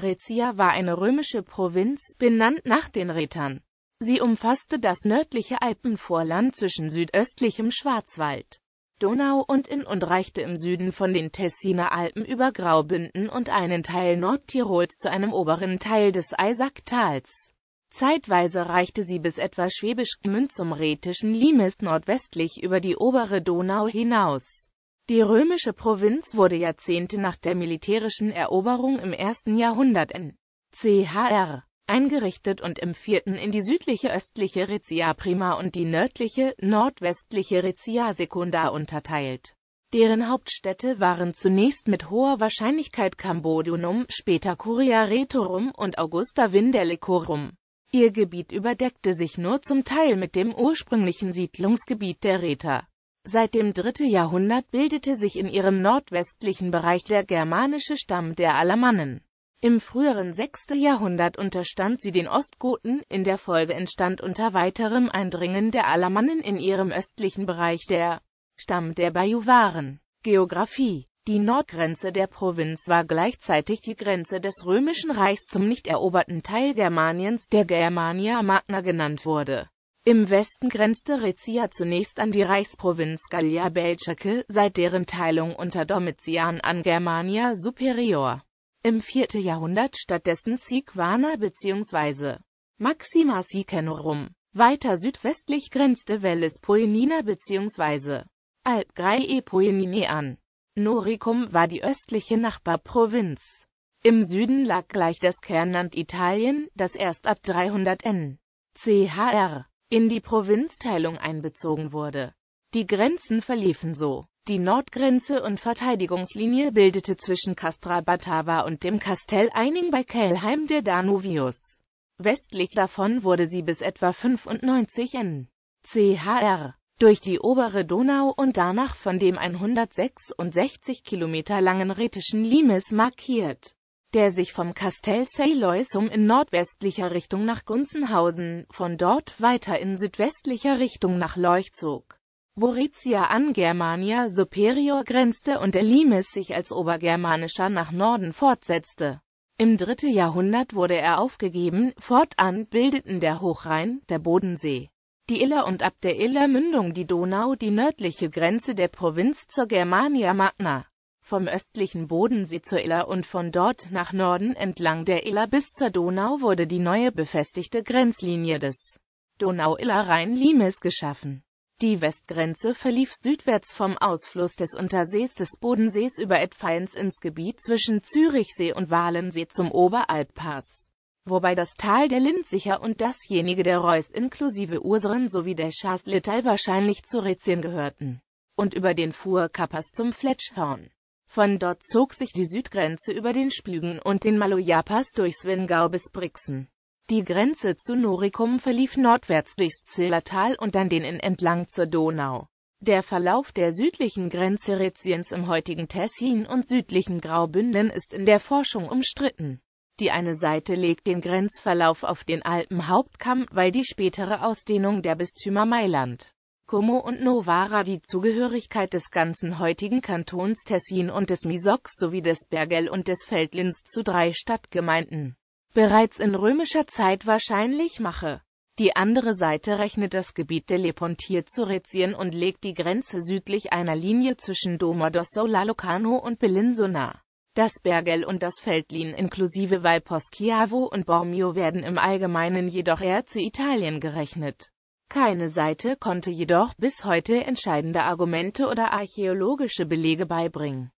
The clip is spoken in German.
Rezia war eine römische Provinz, benannt nach den Rätern. Sie umfasste das nördliche Alpenvorland zwischen südöstlichem Schwarzwald, Donau und Inn und reichte im Süden von den Tessiner Alpen über Graubünden und einen Teil Nordtirols zu einem oberen Teil des Eisacktals. Zeitweise reichte sie bis etwa Schwäbisch Gmünd zum rätischen Limes nordwestlich über die obere Donau hinaus. Die römische Provinz wurde Jahrzehnte nach der militärischen Eroberung im ersten Jahrhundert in CHR eingerichtet und im vierten in die südliche östliche Rizia prima und die nördliche, nordwestliche Rizia secunda unterteilt. Deren Hauptstädte waren zunächst mit hoher Wahrscheinlichkeit Cambodunum, später Curia Retorum und Augusta Vindelicorum. Ihr Gebiet überdeckte sich nur zum Teil mit dem ursprünglichen Siedlungsgebiet der Räter. Seit dem 3. Jahrhundert bildete sich in ihrem nordwestlichen Bereich der germanische Stamm der Alamannen. Im früheren 6. Jahrhundert unterstand sie den Ostgoten, in der Folge entstand unter weiterem Eindringen der Alamannen in ihrem östlichen Bereich der Stamm der Bajuwaren. Geografie Die Nordgrenze der Provinz war gleichzeitig die Grenze des Römischen Reichs zum nicht eroberten Teil Germaniens, der Germania Magna genannt wurde. Im Westen grenzte Rezia zunächst an die Reichsprovinz Gallia Belgica, seit deren Teilung unter Domitian an Germania Superior. Im 4. Jahrhundert stattdessen Siegwana bzw. Maxima Sicenorum. Weiter südwestlich grenzte Valles Poenina bzw. Alpgrae Poenine an. Noricum war die östliche Nachbarprovinz. Im Süden lag gleich das Kernland Italien, das erst ab 300 n. chr in die Provinzteilung einbezogen wurde. Die Grenzen verliefen so. Die Nordgrenze und Verteidigungslinie bildete zwischen Castra Batava und dem Kastell Eining bei Kelheim der Danuvius. Westlich davon wurde sie bis etwa 95 n. chr. durch die obere Donau und danach von dem 166 Kilometer langen rätischen Limes markiert der sich vom Kastell Seileusum in nordwestlicher Richtung nach Gunzenhausen, von dort weiter in südwestlicher Richtung nach Leuch zog. Boritia an Germania Superior grenzte und der Limes sich als Obergermanischer nach Norden fortsetzte. Im dritten Jahrhundert wurde er aufgegeben, fortan bildeten der Hochrhein, der Bodensee, die Iller und ab der Iller Mündung die Donau die nördliche Grenze der Provinz zur Germania Magna vom östlichen Bodensee zur Iller und von dort nach Norden entlang der Iller bis zur Donau wurde die neue befestigte Grenzlinie des Donau-Iller-Rhein-Limes geschaffen. Die Westgrenze verlief südwärts vom Ausfluss des Untersees des Bodensees über Edfeins ins Gebiet zwischen Zürichsee und Walensee zum Oberalppass, wobei das Tal der Lindsicher und dasjenige der Reuss inklusive Urseren sowie der Schaßlital wahrscheinlich zu Rezien gehörten und über den Fuhrkappers zum Fletschhorn. Von dort zog sich die Südgrenze über den Splügen und den Maloyapas pass durch Svingau bis Brixen. Die Grenze zu Noricum verlief nordwärts durchs Zillertal und dann den Inn entlang zur Donau. Der Verlauf der südlichen Grenze Retiens im heutigen Tessin und südlichen Graubünden ist in der Forschung umstritten. Die eine Seite legt den Grenzverlauf auf den Alpenhauptkamm, weil die spätere Ausdehnung der Bistümer Mailand Como und Novara die Zugehörigkeit des ganzen heutigen Kantons Tessin und des Misox sowie des Bergel und des Feldlins zu drei Stadtgemeinden. Bereits in römischer Zeit wahrscheinlich mache. Die andere Seite rechnet das Gebiet der Lepontier zu Rezien und legt die Grenze südlich einer Linie zwischen Domodossola Lalocano und Bellinsona. Das Bergel und das Feldlin inklusive Valposchiavo und Bormio werden im Allgemeinen jedoch eher zu Italien gerechnet. Keine Seite konnte jedoch bis heute entscheidende Argumente oder archäologische Belege beibringen.